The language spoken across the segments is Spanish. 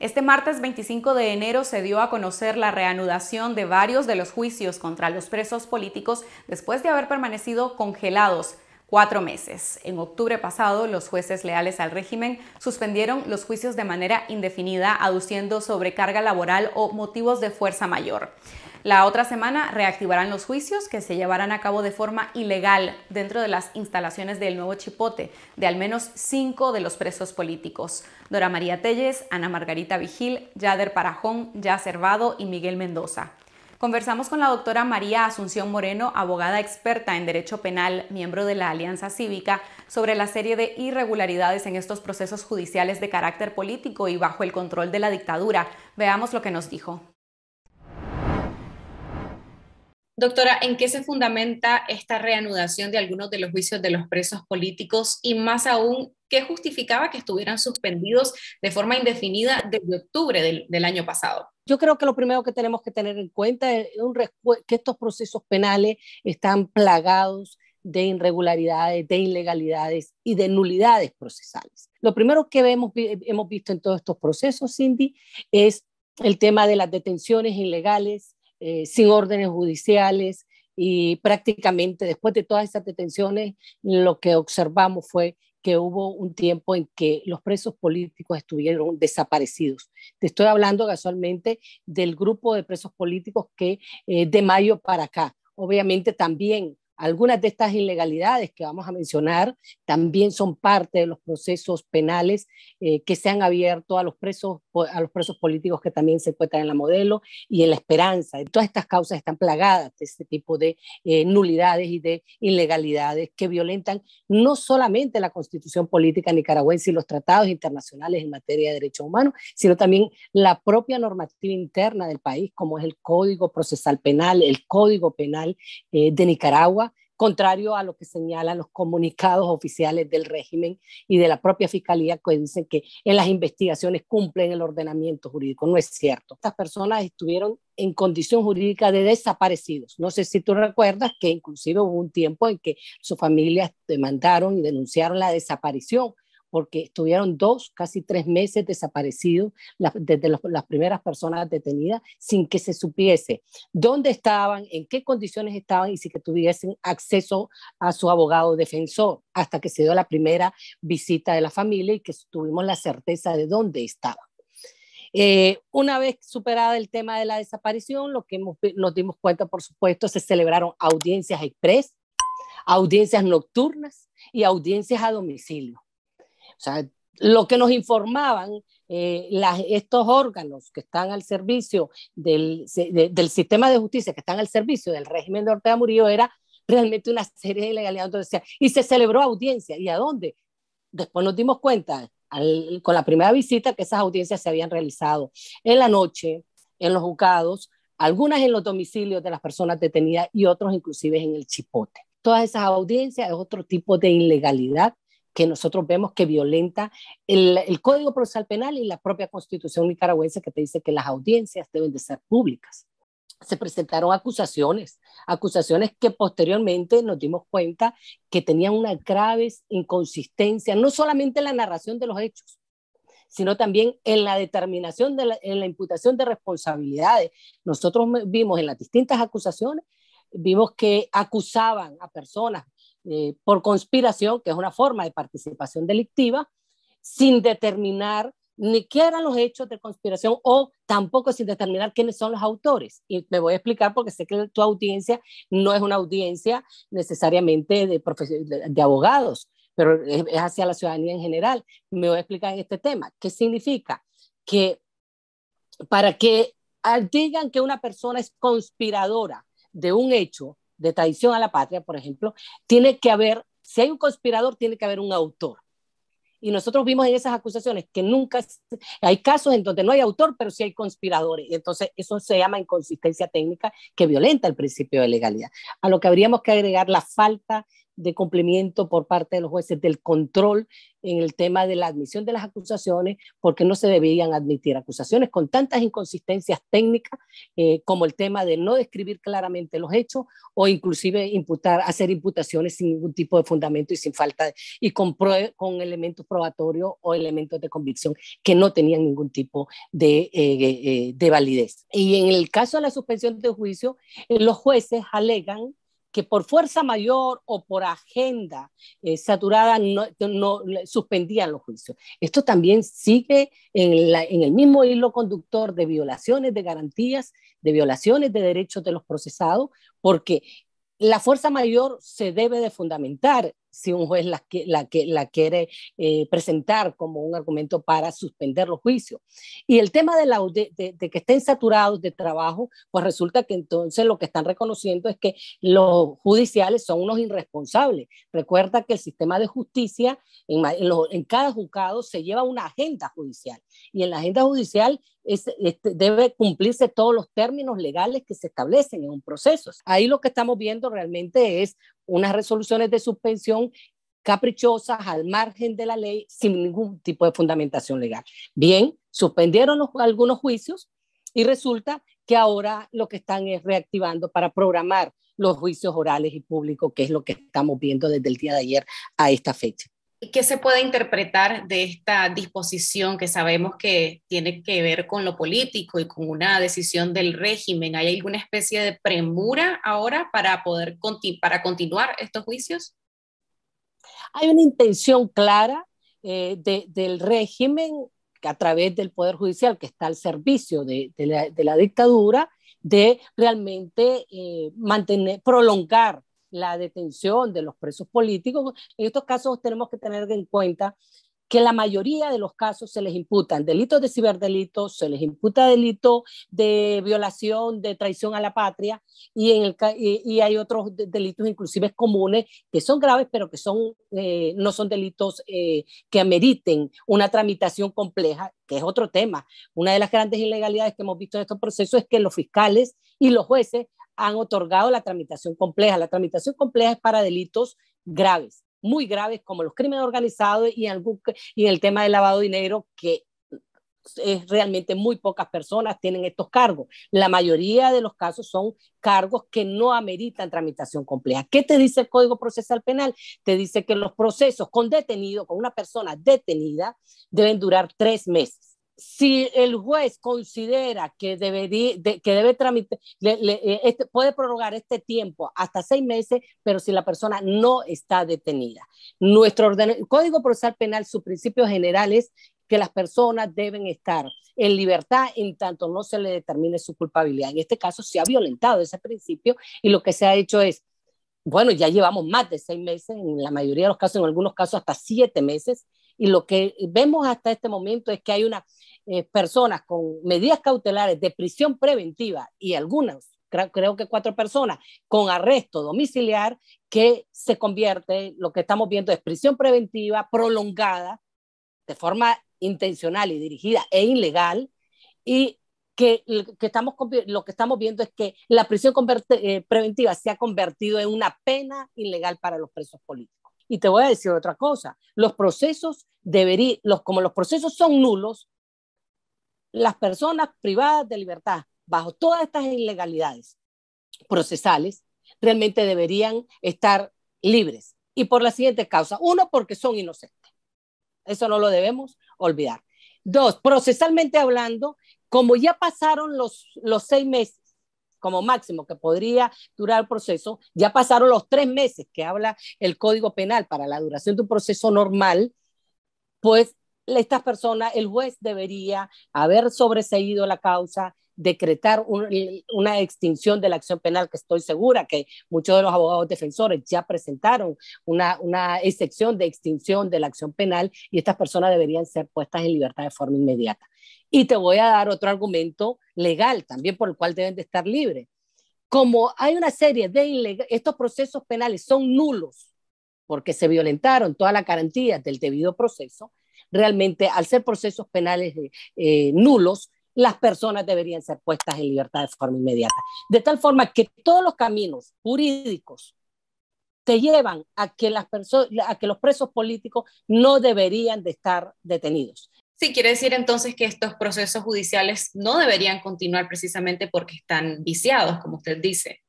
Este martes 25 de enero se dio a conocer la reanudación de varios de los juicios contra los presos políticos después de haber permanecido congelados cuatro meses. En octubre pasado, los jueces leales al régimen suspendieron los juicios de manera indefinida, aduciendo sobrecarga laboral o motivos de fuerza mayor. La otra semana reactivarán los juicios que se llevarán a cabo de forma ilegal dentro de las instalaciones del nuevo Chipote de al menos cinco de los presos políticos. Dora María Telles, Ana Margarita Vigil, Yader Parajón, Ya Vado y Miguel Mendoza. Conversamos con la doctora María Asunción Moreno, abogada experta en Derecho Penal, miembro de la Alianza Cívica, sobre la serie de irregularidades en estos procesos judiciales de carácter político y bajo el control de la dictadura. Veamos lo que nos dijo. Doctora, ¿en qué se fundamenta esta reanudación de algunos de los juicios de los presos políticos y más aún, qué justificaba que estuvieran suspendidos de forma indefinida desde octubre del, año pasado? Yo creo que lo primero que tenemos que tener en cuenta es que estos procesos penales están plagados de irregularidades, de ilegalidades y de nulidades procesales. Lo primero que vemos, hemos visto en todos estos procesos, Cindy, es el tema de las detenciones ilegales, eh, sin órdenes judiciales y prácticamente después de todas esas detenciones lo que observamos fue que hubo un tiempo en que los presos políticos estuvieron desaparecidos. Te estoy hablando casualmente del grupo de presos políticos que eh, de mayo para acá. Obviamente también algunas de estas ilegalidades que vamos a mencionar también son parte de los procesos penales eh, que se han abierto a los, presos, a los presos políticos que también se encuentran en la modelo y en la esperanza. Todas estas causas están plagadas de este tipo de eh, nulidades y de ilegalidades que violentan no solamente la constitución política nicaragüense y los tratados internacionales en materia de derechos humanos, sino también la propia normativa interna del país, como es el Código Procesal Penal, el Código Penal eh, de Nicaragua contrario a lo que señalan los comunicados oficiales del régimen y de la propia fiscalía que dicen que en las investigaciones cumplen el ordenamiento jurídico. No es cierto. Estas personas estuvieron en condición jurídica de desaparecidos. No sé si tú recuerdas que inclusive hubo un tiempo en que sus familias demandaron y denunciaron la desaparición porque estuvieron dos, casi tres meses desaparecidos desde las primeras personas detenidas sin que se supiese dónde estaban, en qué condiciones estaban y si que tuviesen acceso a su abogado defensor hasta que se dio la primera visita de la familia y que tuvimos la certeza de dónde estaban. Eh, una vez superada el tema de la desaparición, lo que nos dimos cuenta, por supuesto, se celebraron audiencias express, audiencias nocturnas y audiencias a domicilio o sea, lo que nos informaban eh, estos órganos que están al servicio del, sistema de justicia, que están al servicio del régimen de Ortega Murillo, era realmente una serie de ilegalidades. y se celebró audiencia. ¿Y a dónde? Después nos dimos cuenta, con la primera visita, que esas audiencias se habían realizado en la noche, en los juzgados, algunas en los domicilios de las personas detenidas y otros inclusive en el chipote. Todas esas audiencias es otro tipo de ilegalidad que nosotros vemos que violenta el, Código Procesal Penal y la propia Constitución nicaragüense que te dice que las audiencias deben de ser públicas. Se presentaron acusaciones, acusaciones que posteriormente nos dimos cuenta que tenían una grave inconsistencia, no solamente en la narración de los hechos, sino también en la determinación, de la, en la imputación de responsabilidades. Nosotros vimos en las distintas acusaciones, vimos que acusaban a personas eh, por conspiración, que es una forma de participación delictiva, sin determinar ni qué eran los hechos de conspiración o tampoco sin determinar quiénes son los autores. Y me voy a explicar porque sé que tu audiencia no es una audiencia necesariamente de, de, abogados, pero es, hacia la ciudadanía en general. Me voy a explicar en este tema. ¿Qué significa? Que para que digan que una persona es conspiradora de un hecho, de traición a la patria, por ejemplo, tiene que haber, si hay un conspirador, tiene que haber un autor. Y nosotros vimos en esas acusaciones que nunca hay casos en donde no hay autor, pero sí hay conspiradores. entonces eso se llama inconsistencia técnica que violenta el principio de legalidad. A lo que habríamos que agregar la falta de cumplimiento por parte de los jueces, del control en el tema de la admisión de las acusaciones, porque no se debían admitir acusaciones con tantas inconsistencias técnicas eh, como el tema de no describir claramente los hechos o inclusive imputar, hacer imputaciones sin ningún tipo de fundamento y sin falta y con, con elementos probatorios o elementos de convicción que no tenían ningún tipo de, eh, eh, de validez. Y en el caso de la suspensión de juicio, los jueces alegan que por fuerza mayor o por agenda eh, saturada no, suspendían los juicios. Esto también sigue en, en, el mismo hilo conductor de violaciones de garantías, de violaciones de derechos de los procesados, porque la fuerza mayor se debe de fundamentar si un juez la, la, la quiere eh, presentar como un argumento para suspender los juicios. Y el tema de, la, de, que estén saturados de trabajo, pues resulta que entonces lo que están reconociendo es que los judiciales son unos irresponsables. Recuerda que el sistema de justicia en, cada juzgado se lleva una agenda judicial y en la agenda judicial este, debe cumplirse todos los términos legales que se establecen en un proceso. Ahí lo que estamos viendo realmente es unas resoluciones de suspensión caprichosas al margen de la ley sin ningún tipo de fundamentación legal. Bien, suspendieron algunos juicios y resulta que ahora lo que están es reactivando para programar los juicios orales y públicos, que es lo que estamos viendo desde el día de ayer a esta fecha. ¿Qué se puede interpretar de esta disposición que sabemos que tiene que ver con lo político y con una decisión del régimen? ¿Hay alguna especie de premura ahora para poder para continuar estos juicios? Hay una intención clara eh, del régimen a través del Poder Judicial que está al servicio de, la, dictadura de realmente eh, mantener, prolongar la detención de los presos políticos, en estos casos tenemos que tener en cuenta que la mayoría de los casos se les imputan delitos de ciberdelitos, se les imputa delito de violación, de traición a la patria, y, en el, y, hay otros delitos inclusive comunes que son graves, pero que son, eh, no son delitos eh, que ameriten una tramitación compleja, que es otro tema. Una de las grandes ilegalidades que hemos visto en estos procesos es que los fiscales y los jueces han otorgado la tramitación compleja. La tramitación compleja es para delitos graves, muy graves, como los crímenes organizados y, en el tema del lavado de dinero, que realmente muy pocas personas tienen estos cargos. La mayoría de los casos son cargos que no ameritan tramitación compleja. ¿Qué te dice el Código Procesal Penal? Te dice que los procesos con detenido, con una persona detenida, deben durar tres meses si el juez considera que, que debe tramitar, eh, este, puede prorrogar este tiempo hasta seis meses, pero si la persona no está detenida. Nuestro orden, Código Procesal Penal, su principio general es que las personas deben estar en libertad en tanto no se le determine su culpabilidad. En este caso se ha violentado ese principio y lo que se ha hecho es, bueno, ya llevamos más de seis meses, en la mayoría de los casos, en algunos casos hasta siete meses, y lo que vemos hasta este momento es que hay unas eh, personas con medidas cautelares de prisión preventiva y algunas, creo, que cuatro personas, con arresto domiciliar que se convierte, lo que estamos viendo es prisión preventiva prolongada de forma intencional y dirigida e ilegal y que, que estamos, lo que estamos viendo es que la prisión eh, preventiva se ha convertido en una pena ilegal para los presos políticos. Y te voy a decir otra cosa, los procesos deberían, los, como los procesos son nulos, las personas privadas de libertad bajo todas estas ilegalidades procesales realmente deberían estar libres. Y por la siguiente causa, uno, porque son inocentes. Eso no lo debemos olvidar. Dos, procesalmente hablando, como ya pasaron los seis meses, como máximo que podría durar el proceso, ya pasaron los tres meses que habla el Código Penal para la duración de un proceso normal, pues estas personas, el juez debería haber sobreseído la causa, decretar una extinción de la acción penal, que estoy segura que muchos de los abogados defensores ya presentaron una excepción de extinción de la acción penal y estas personas deberían ser puestas en libertad de forma inmediata. Y te voy a dar otro argumento legal también por el cual deben de estar libres. Como hay una serie de estos procesos penales son nulos porque se violentaron todas las garantías del debido proceso, realmente al ser procesos penales eh, eh, nulos, las personas deberían ser puestas en libertad de forma inmediata. De tal forma que todos los caminos jurídicos te llevan a que, las a que los presos políticos no deberían de estar detenidos. Sí, quiere decir entonces que estos procesos judiciales no deberían continuar precisamente porque están viciados, como usted dice.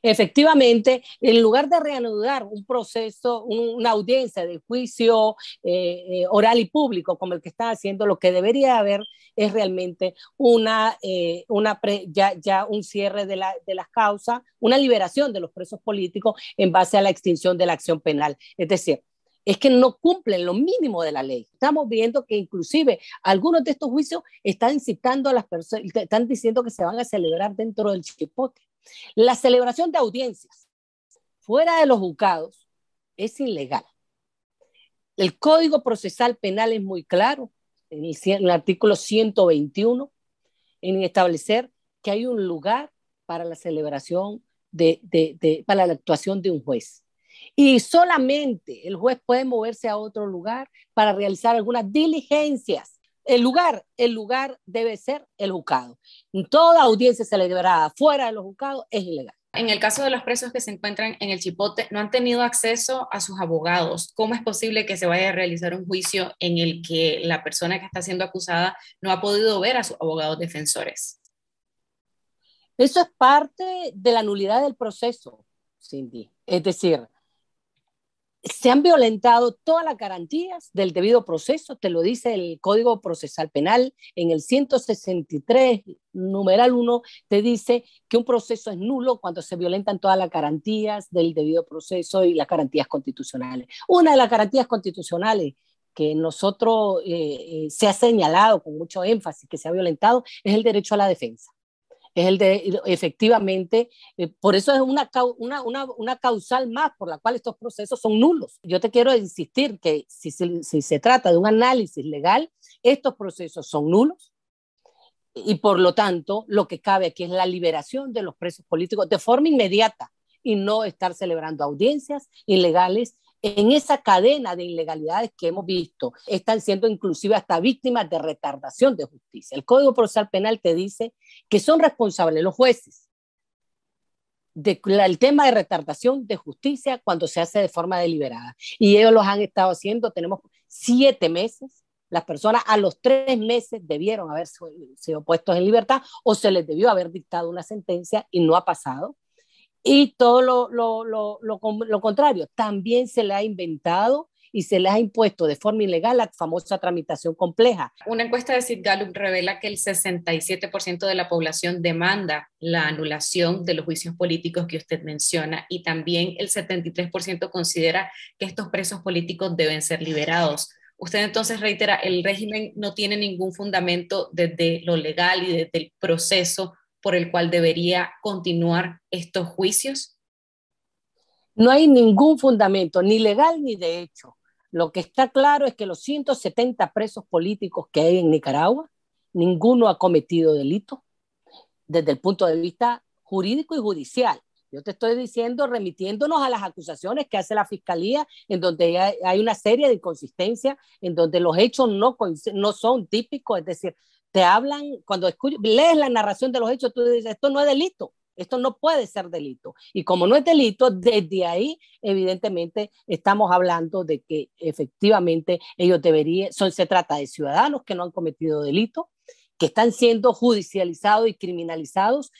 Efectivamente, en lugar de reanudar un proceso, una audiencia de juicio eh, eh, oral y público como el que está haciendo, lo que debería haber es realmente una, eh, ya, un cierre de, de las causas, una liberación de los presos políticos en base a la extinción de la acción penal. Es decir, es que no cumplen lo mínimo de la ley. Estamos viendo que inclusive algunos de estos juicios están incitando a las personas, están diciendo que se van a celebrar dentro del chipote. La celebración de audiencias fuera de los juzgados es ilegal. El Código Procesal Penal es muy claro, en el, artículo 121, en establecer que hay un lugar para la celebración de, para la actuación de un juez. Y solamente el juez puede moverse a otro lugar para realizar algunas diligencias. El lugar, el lugar debe ser el juzgado. Toda audiencia celebrada fuera de los juzgados es ilegal. En el caso de los presos que se encuentran en el Chipote, no han tenido acceso a sus abogados. ¿Cómo es posible que se vaya a realizar un juicio en el que la persona que está siendo acusada no ha podido ver a sus abogados defensores? Eso es parte de la nulidad del proceso, Cindy. Es decir, se han violentado todas las garantías del debido proceso, te lo dice el Código Procesal Penal en el 163, numeral 1, te dice que un proceso es nulo cuando se violentan todas las garantías del debido proceso y las garantías constitucionales. Una de las garantías constitucionales que nosotros eh, eh, se ha señalado con mucho énfasis que se ha violentado es el derecho a la defensa es el de, efectivamente, eh, por eso es una, una, causal más por la cual estos procesos son nulos. Yo te quiero insistir que si, si se trata de un análisis legal, estos procesos son nulos y por lo tanto lo que cabe aquí es la liberación de los presos políticos de forma inmediata y no estar celebrando audiencias ilegales en esa cadena de ilegalidades que hemos visto, están siendo inclusive hasta víctimas de retardación de justicia. El Código Procesal Penal te dice que son responsables los jueces del tema de retardación de justicia cuando se hace de forma deliberada. Y ellos los han estado haciendo, tenemos siete meses las personas a los tres meses debieron haber sido puestos en libertad o se les debió haber dictado una sentencia y no ha pasado. Y todo lo, contrario, también se le ha inventado y se le ha impuesto de forma ilegal la famosa tramitación compleja. Una encuesta de Sid Gallup revela que el 67% de la población demanda la anulación de los juicios políticos que usted menciona y también el 73% considera que estos presos políticos deben ser liberados. Usted entonces reitera, el régimen no tiene ningún fundamento desde lo legal y desde el proceso por el cual debería continuar estos juicios? No hay ningún fundamento, ni legal ni de hecho. Lo que está claro es que los 170 presos políticos que hay en Nicaragua, ninguno ha cometido delito desde el punto de vista jurídico y judicial. Yo te estoy diciendo, remitiéndonos a las acusaciones que hace la fiscalía, en donde hay una serie de inconsistencias, en donde los hechos no, no son típicos, es decir, te hablan, cuando lees la narración de los hechos, tú dices, esto no es delito, esto no puede ser delito. Y como no es delito, desde ahí, evidentemente, estamos hablando de que efectivamente ellos deberían, son, se trata de ciudadanos que no han cometido delito, que están siendo judicializados y criminalizados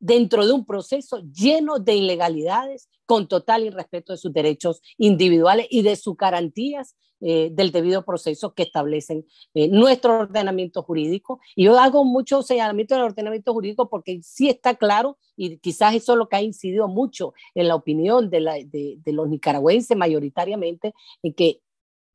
dentro de un proceso lleno de ilegalidades, con total irrespeto de sus derechos individuales y de sus garantías eh, del debido proceso que establecen eh, nuestro ordenamiento jurídico. Y yo hago mucho señalamiento del ordenamiento jurídico porque sí está claro, y quizás eso es lo que ha incidido mucho en la opinión de los nicaragüenses mayoritariamente, en que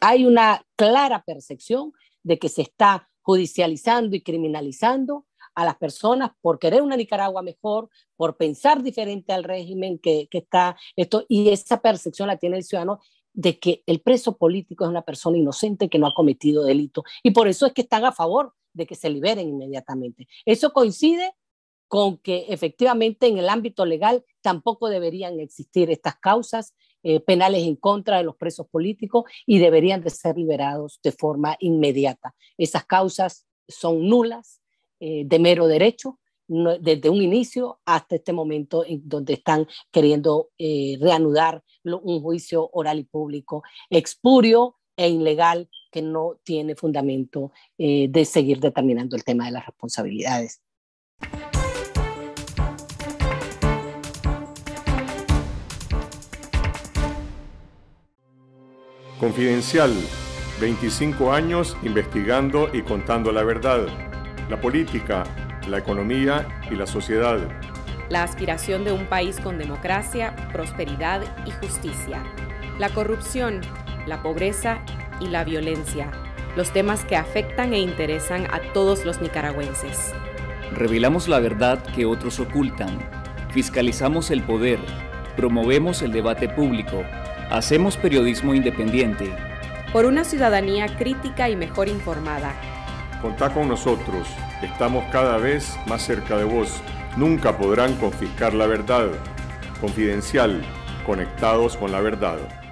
hay una clara percepción de que se está judicializando y criminalizando a las personas por querer una Nicaragua mejor, por pensar diferente al régimen que, está esto, y esa percepción la tiene el ciudadano de que el preso político es una persona inocente que no ha cometido delito. Y por eso es que están a favor de que se liberen inmediatamente. Eso coincide con que efectivamente en el ámbito legal tampoco deberían existir estas causas eh, penales en contra de los presos políticos y deberían de ser liberados de forma inmediata. Esas causas son nulas, eh, de mero derecho desde un inicio hasta este momento en donde están queriendo eh, reanudar un juicio oral y público expurio e ilegal que no tiene fundamento eh, de seguir determinando el tema de las responsabilidades. Confidencial, 25 años investigando y contando la verdad la política, la economía y la sociedad. La aspiración de un país con democracia, prosperidad y justicia. La corrupción, la pobreza y la violencia. Los temas que afectan e interesan a todos los nicaragüenses. Revelamos la verdad que otros ocultan. Fiscalizamos el poder. Promovemos el debate público. Hacemos periodismo independiente. Por una ciudadanía crítica y mejor informada Contá con nosotros, estamos cada vez más cerca de vos. Nunca podrán confiscar la verdad. Confidencial, conectados con la verdad.